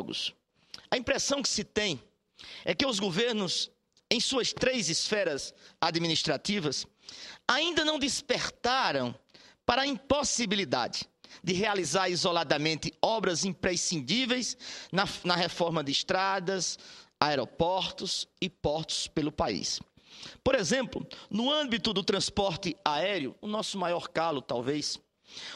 jogos. A impressão que se tem é que os governos, em suas três esferas administrativas, ainda não despertaram para a impossibilidade de realizar isoladamente obras imprescindíveis na, na reforma de estradas, aeroportos e portos pelo país. Por exemplo, no âmbito do transporte aéreo, o nosso maior calo, talvez,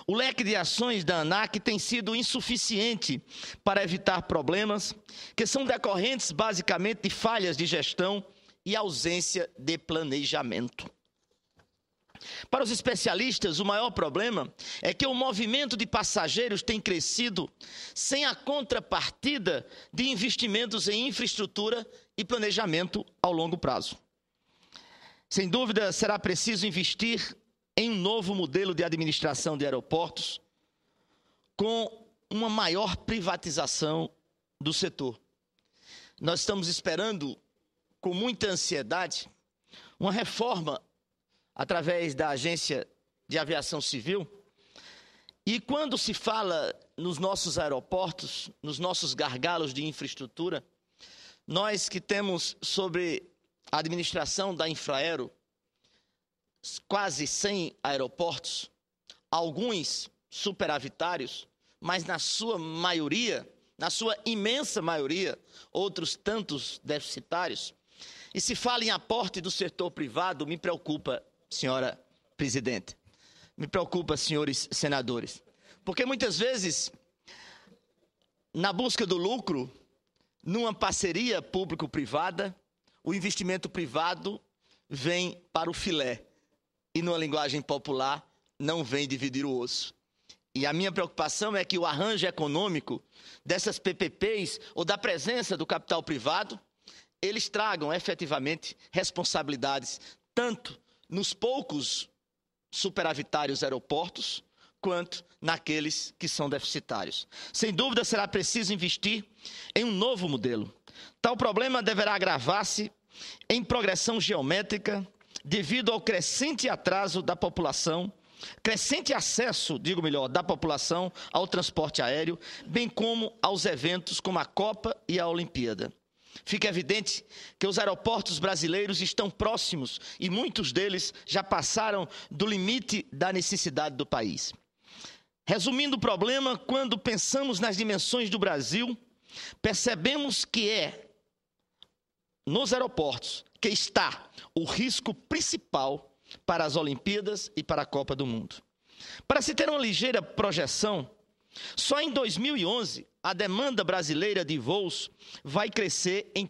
o leque de ações da ANAC tem sido insuficiente para evitar problemas que são decorrentes basicamente de falhas de gestão e ausência de planejamento. Para os especialistas, o maior problema é que o movimento de passageiros tem crescido sem a contrapartida de investimentos em infraestrutura e planejamento ao longo prazo. Sem dúvida, será preciso investir em um novo modelo de administração de aeroportos com uma maior privatização do setor. Nós estamos esperando com muita ansiedade uma reforma através da Agência de Aviação Civil. E quando se fala nos nossos aeroportos, nos nossos gargalos de infraestrutura, nós que temos sobre a administração da Infraero quase 100 aeroportos, alguns superavitários, mas na sua maioria, na sua imensa maioria, outros tantos deficitários. E se fala em aporte do setor privado, me preocupa, senhora presidente. Me preocupa, senhores senadores. Porque muitas vezes, na busca do lucro, numa parceria público-privada, o investimento privado vem para o filé e numa linguagem popular, não vem dividir o osso. E a minha preocupação é que o arranjo econômico dessas PPPs ou da presença do capital privado, eles tragam efetivamente responsabilidades tanto nos poucos superavitários aeroportos, quanto naqueles que são deficitários. Sem dúvida, será preciso investir em um novo modelo. Tal problema deverá agravar-se em progressão geométrica devido ao crescente atraso da população, crescente acesso, digo melhor, da população ao transporte aéreo, bem como aos eventos como a Copa e a Olimpíada. Fica evidente que os aeroportos brasileiros estão próximos e muitos deles já passaram do limite da necessidade do país. Resumindo o problema, quando pensamos nas dimensões do Brasil, percebemos que é nos aeroportos que está o risco principal para as Olimpíadas e para a Copa do Mundo. Para se ter uma ligeira projeção, só em 2011 a demanda brasileira de voos vai crescer em